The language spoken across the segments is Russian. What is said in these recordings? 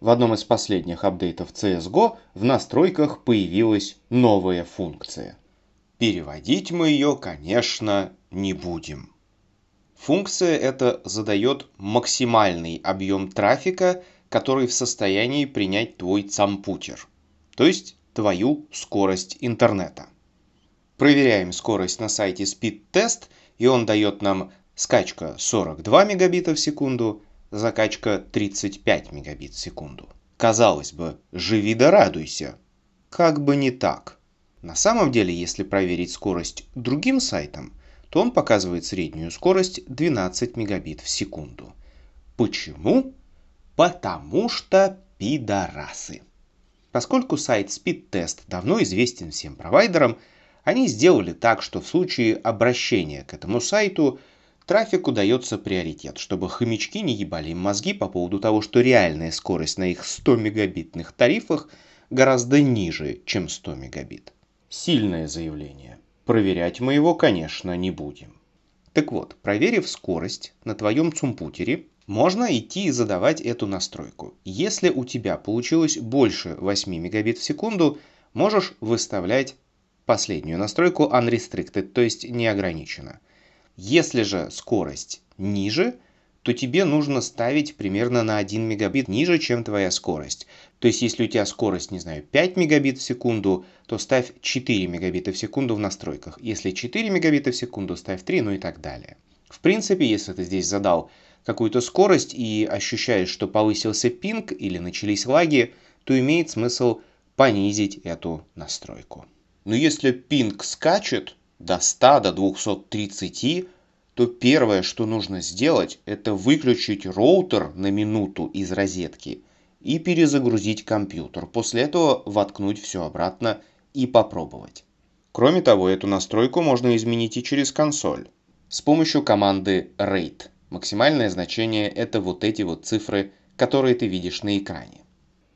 В одном из последних апдейтов CSGO в настройках появилась новая функция. Переводить мы ее, конечно, не будем. Функция эта задает максимальный объем трафика, который в состоянии принять твой компьютер, то есть твою скорость интернета. Проверяем скорость на сайте Speedtest, и он дает нам скачка 42 мегабита в секунду, закачка 35 мегабит в секунду. Казалось бы, живи да радуйся. Как бы не так. На самом деле, если проверить скорость другим сайтом, то он показывает среднюю скорость 12 мегабит в секунду. Почему? Потому что пидорасы. Поскольку сайт Speedtest давно известен всем провайдерам, они сделали так, что в случае обращения к этому сайту – Трафику дается приоритет, чтобы хомячки не ебали им мозги по поводу того, что реальная скорость на их 100 мегабитных тарифах гораздо ниже, чем 100 мегабит. Сильное заявление. Проверять мы его, конечно, не будем. Так вот, проверив скорость на твоем цумпутере, можно идти и задавать эту настройку. Если у тебя получилось больше 8 мегабит в секунду, можешь выставлять последнюю настройку unrestricted, то есть неограниченно. Если же скорость ниже, то тебе нужно ставить примерно на 1 мегабит ниже, чем твоя скорость. То есть, если у тебя скорость, не знаю, 5 мегабит в секунду, то ставь 4 мегабита в секунду в настройках. Если 4 мегабита в секунду, ставь 3, ну и так далее. В принципе, если ты здесь задал какую-то скорость и ощущаешь, что повысился пинг или начались лаги, то имеет смысл понизить эту настройку. Но если пинг скачет, до 100, до 230, то первое, что нужно сделать, это выключить роутер на минуту из розетки и перезагрузить компьютер. После этого воткнуть все обратно и попробовать. Кроме того, эту настройку можно изменить и через консоль с помощью команды rate. Максимальное значение это вот эти вот цифры, которые ты видишь на экране.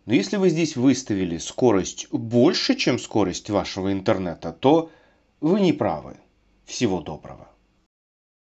Но если вы здесь выставили скорость больше, чем скорость вашего интернета, то вы не правы. Всего доброго.